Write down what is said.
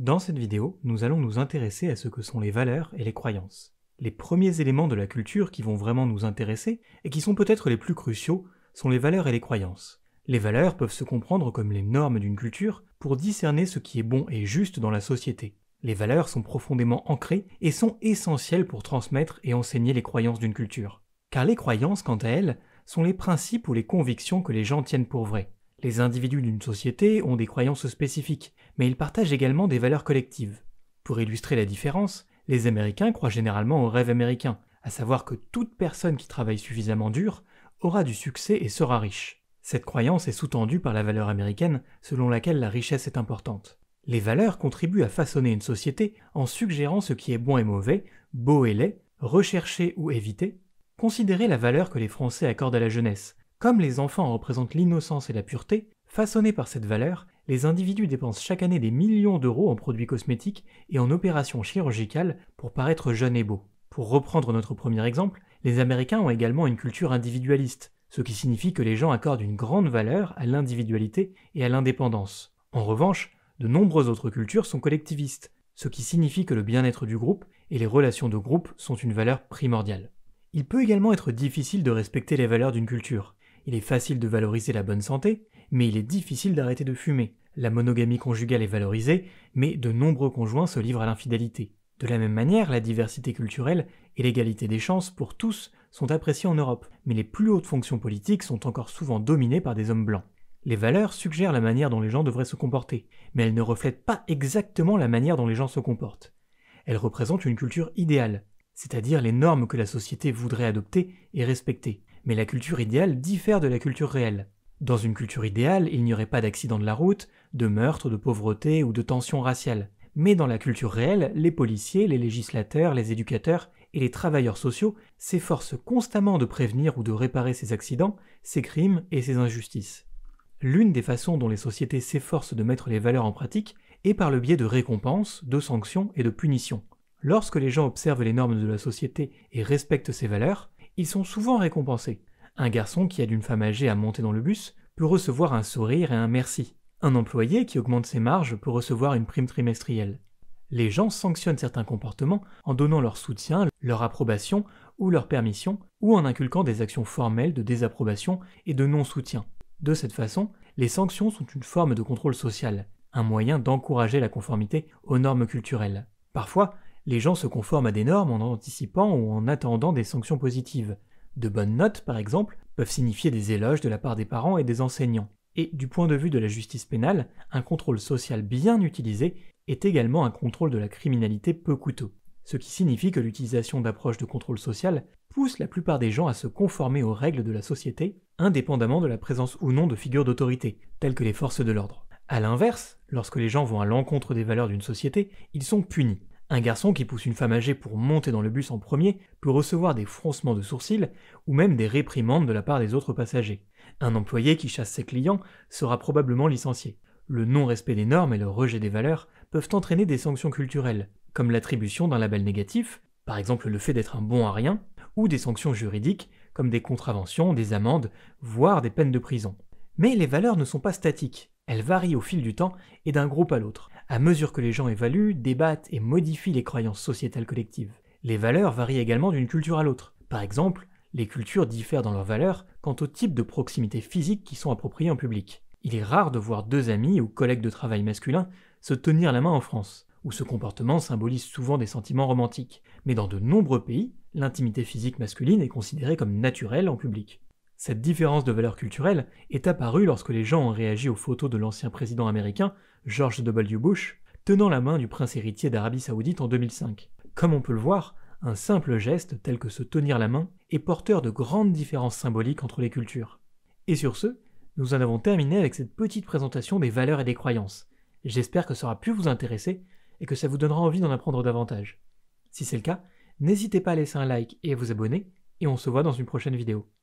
Dans cette vidéo, nous allons nous intéresser à ce que sont les valeurs et les croyances. Les premiers éléments de la culture qui vont vraiment nous intéresser, et qui sont peut-être les plus cruciaux, sont les valeurs et les croyances. Les valeurs peuvent se comprendre comme les normes d'une culture pour discerner ce qui est bon et juste dans la société. Les valeurs sont profondément ancrées et sont essentielles pour transmettre et enseigner les croyances d'une culture. Car les croyances, quant à elles, sont les principes ou les convictions que les gens tiennent pour vraies. Les individus d'une société ont des croyances spécifiques, mais ils partagent également des valeurs collectives. Pour illustrer la différence, les Américains croient généralement au rêve américain, à savoir que toute personne qui travaille suffisamment dur aura du succès et sera riche. Cette croyance est sous-tendue par la valeur américaine selon laquelle la richesse est importante. Les valeurs contribuent à façonner une société en suggérant ce qui est bon et mauvais, beau et laid, recherché ou évité. Considérez la valeur que les Français accordent à la jeunesse, comme les enfants représentent l'innocence et la pureté, façonnés par cette valeur, les individus dépensent chaque année des millions d'euros en produits cosmétiques et en opérations chirurgicales pour paraître jeunes et beaux. Pour reprendre notre premier exemple, les Américains ont également une culture individualiste, ce qui signifie que les gens accordent une grande valeur à l'individualité et à l'indépendance. En revanche, de nombreuses autres cultures sont collectivistes, ce qui signifie que le bien-être du groupe et les relations de groupe sont une valeur primordiale. Il peut également être difficile de respecter les valeurs d'une culture. Il est facile de valoriser la bonne santé, mais il est difficile d'arrêter de fumer. La monogamie conjugale est valorisée, mais de nombreux conjoints se livrent à l'infidélité. De la même manière, la diversité culturelle et l'égalité des chances pour tous sont appréciées en Europe, mais les plus hautes fonctions politiques sont encore souvent dominées par des hommes blancs. Les valeurs suggèrent la manière dont les gens devraient se comporter, mais elles ne reflètent pas exactement la manière dont les gens se comportent. Elles représentent une culture idéale, c'est-à-dire les normes que la société voudrait adopter et respecter mais la culture idéale diffère de la culture réelle. Dans une culture idéale, il n'y aurait pas d'accident de la route, de meurtre, de pauvreté ou de tensions raciales. Mais dans la culture réelle, les policiers, les législateurs, les éducateurs et les travailleurs sociaux s'efforcent constamment de prévenir ou de réparer ces accidents, ces crimes et ces injustices. L'une des façons dont les sociétés s'efforcent de mettre les valeurs en pratique est par le biais de récompenses, de sanctions et de punitions. Lorsque les gens observent les normes de la société et respectent ces valeurs, sont souvent récompensés. Un garçon qui aide une femme âgée à monter dans le bus peut recevoir un sourire et un merci. Un employé qui augmente ses marges peut recevoir une prime trimestrielle. Les gens sanctionnent certains comportements en donnant leur soutien, leur approbation ou leur permission, ou en inculquant des actions formelles de désapprobation et de non-soutien. De cette façon, les sanctions sont une forme de contrôle social, un moyen d'encourager la conformité aux normes culturelles. Parfois, les gens se conforment à des normes en anticipant ou en attendant des sanctions positives. De bonnes notes, par exemple, peuvent signifier des éloges de la part des parents et des enseignants. Et du point de vue de la justice pénale, un contrôle social bien utilisé est également un contrôle de la criminalité peu coûteux. Ce qui signifie que l'utilisation d'approches de contrôle social pousse la plupart des gens à se conformer aux règles de la société, indépendamment de la présence ou non de figures d'autorité, telles que les forces de l'ordre. A l'inverse, lorsque les gens vont à l'encontre des valeurs d'une société, ils sont punis. Un garçon qui pousse une femme âgée pour monter dans le bus en premier peut recevoir des froncements de sourcils ou même des réprimandes de la part des autres passagers. Un employé qui chasse ses clients sera probablement licencié. Le non-respect des normes et le rejet des valeurs peuvent entraîner des sanctions culturelles, comme l'attribution d'un label négatif, par exemple le fait d'être un bon à rien, ou des sanctions juridiques, comme des contraventions, des amendes, voire des peines de prison. Mais les valeurs ne sont pas statiques, elles varient au fil du temps et d'un groupe à l'autre à mesure que les gens évaluent, débattent et modifient les croyances sociétales collectives. Les valeurs varient également d'une culture à l'autre. Par exemple, les cultures diffèrent dans leurs valeurs quant au type de proximité physique qui sont appropriées en public. Il est rare de voir deux amis ou collègues de travail masculins se tenir la main en France, où ce comportement symbolise souvent des sentiments romantiques. Mais dans de nombreux pays, l'intimité physique masculine est considérée comme naturelle en public. Cette différence de valeur culturelle est apparue lorsque les gens ont réagi aux photos de l'ancien président américain, George W. Bush, tenant la main du prince héritier d'Arabie saoudite en 2005. Comme on peut le voir, un simple geste tel que se tenir la main est porteur de grandes différences symboliques entre les cultures. Et sur ce, nous en avons terminé avec cette petite présentation des valeurs et des croyances. J'espère que ça aura pu vous intéresser et que ça vous donnera envie d'en apprendre davantage. Si c'est le cas, n'hésitez pas à laisser un like et à vous abonner, et on se voit dans une prochaine vidéo.